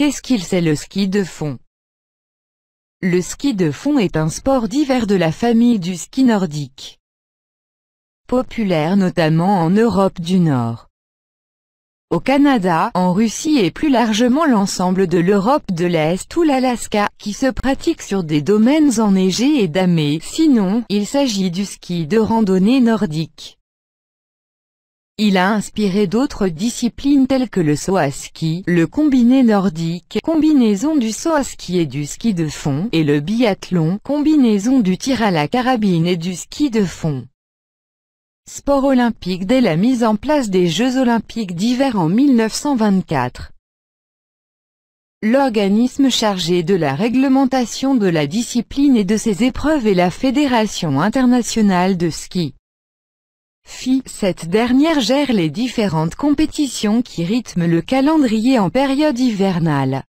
Qu'est-ce qu'il c'est le ski de fond Le ski de fond est un sport d'hiver de la famille du ski nordique. Populaire notamment en Europe du Nord. Au Canada, en Russie et plus largement l'ensemble de l'Europe de l'Est ou l'Alaska, qui se pratique sur des domaines enneigés et damés. Sinon, il s'agit du ski de randonnée nordique. Il a inspiré d'autres disciplines telles que le saut à ski, le combiné nordique, combinaison du saut à ski et du ski de fond, et le biathlon, combinaison du tir à la carabine et du ski de fond. Sport olympique dès la mise en place des Jeux olympiques d'hiver en 1924. L'organisme chargé de la réglementation de la discipline et de ses épreuves est la Fédération internationale de ski. Cette dernière gère les différentes compétitions qui rythment le calendrier en période hivernale.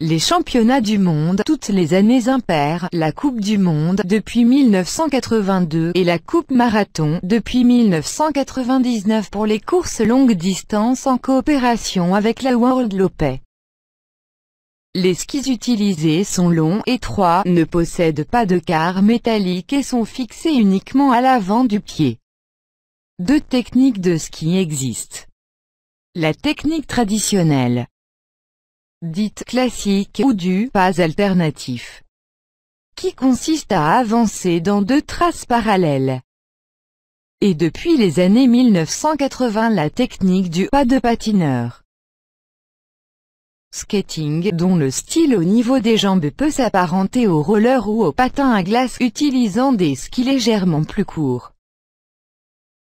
Les championnats du monde toutes les années impaires, la Coupe du monde depuis 1982 et la Coupe marathon depuis 1999 pour les courses longues distances en coopération avec la World Lopez. Les skis utilisés sont longs, étroits, ne possèdent pas de quart métallique et sont fixés uniquement à l'avant du pied. Deux techniques de ski existent. La technique traditionnelle, dite classique ou du pas alternatif, qui consiste à avancer dans deux traces parallèles. Et depuis les années 1980 la technique du pas de patineur, Skating dont le style au niveau des jambes peut s'apparenter au roller ou au patin à glace utilisant des skis légèrement plus courts.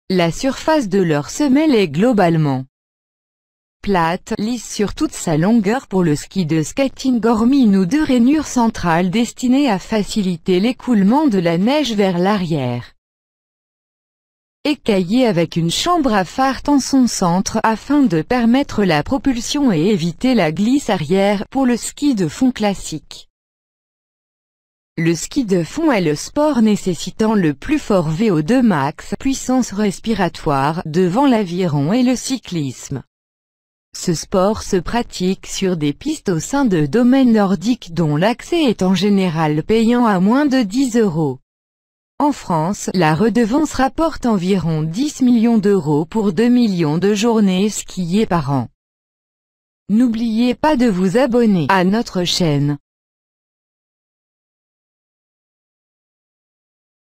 La surface de leur semelle est globalement plate, lisse sur toute sa longueur pour le ski de skating hormis une ou deux rainures centrales destinées à faciliter l'écoulement de la neige vers l'arrière écaillé avec une chambre à farte en son centre afin de permettre la propulsion et éviter la glisse arrière pour le ski de fond classique. Le ski de fond est le sport nécessitant le plus fort VO2 max, puissance respiratoire, devant l'aviron et le cyclisme. Ce sport se pratique sur des pistes au sein de domaines nordiques dont l'accès est en général payant à moins de 10 euros. En France, la redevance rapporte environ 10 millions d'euros pour 2 millions de journées skiées par an. N'oubliez pas de vous abonner à notre chaîne.